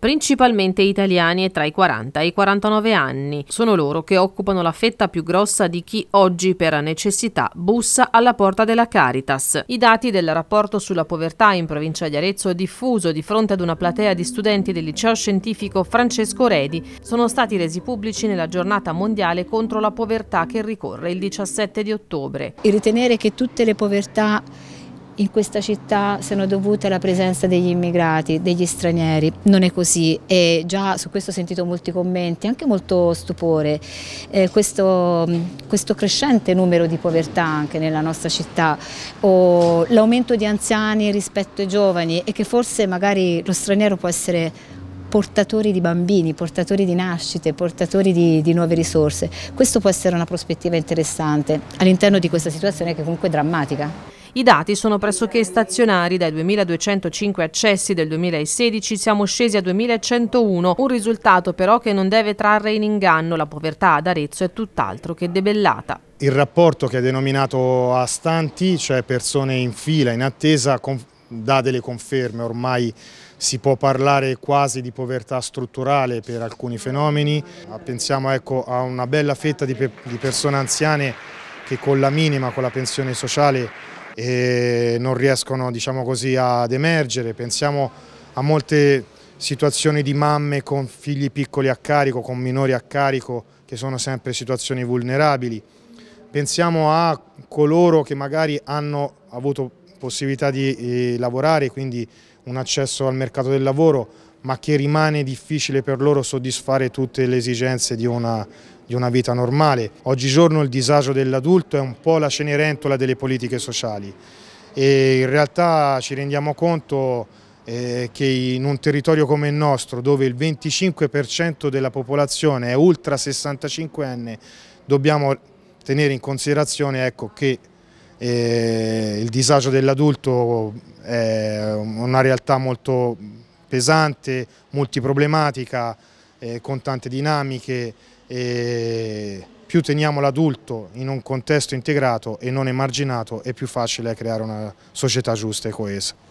principalmente italiani e tra i 40 e i 49 anni. Sono loro che occupano la fetta più grossa di chi oggi per necessità bussa alla porta della Caritas. I dati del rapporto sulla povertà in provincia di Arezzo diffuso di fronte ad una platea di studenti del liceo scientifico Francesco Redi sono stati resi pubblici nella giornata mondiale contro la povertà che ricorre il 17 di ottobre. Il ritenere che tutte le povertà in questa città sono dovute alla presenza degli immigrati, degli stranieri, non è così e già su questo ho sentito molti commenti, anche molto stupore, eh, questo, mm, questo, crescente numero di povertà anche nella nostra città o l'aumento di anziani rispetto ai giovani e che forse magari lo straniero può essere portatori di bambini, portatori di nascite, portatori di, di nuove risorse. Questo può essere una prospettiva interessante all'interno di questa situazione che comunque è drammatica. I dati sono pressoché stazionari, dai 2205 accessi del 2016 siamo scesi a 2101, un risultato però che non deve trarre in inganno, la povertà ad Arezzo è tutt'altro che debellata il rapporto che è denominato a stanti, cioè persone in fila, in attesa, dà delle conferme, ormai si può parlare quasi di povertà strutturale per alcuni fenomeni, pensiamo ecco, a una bella fetta di, pe di persone anziane che con la minima, con la pensione sociale e non riescono diciamo così, ad emergere. Pensiamo a molte situazioni di mamme con figli piccoli a carico, con minori a carico, che sono sempre situazioni vulnerabili. Pensiamo a coloro che magari hanno avuto possibilità di eh, lavorare, quindi un accesso al mercato del lavoro, ma che rimane difficile per loro soddisfare tutte le esigenze di una di una vita normale. Oggigiorno il disagio dell'adulto è un po' la cenerentola delle politiche sociali e in realtà ci rendiamo conto eh, che in un territorio come il nostro dove il 25% della popolazione è ultra 65enne dobbiamo tenere in considerazione ecco, che eh, il disagio dell'adulto è una realtà molto pesante, multiproblematica, eh, con tante dinamiche e più teniamo l'adulto in un contesto integrato e non emarginato è più facile creare una società giusta e coesa.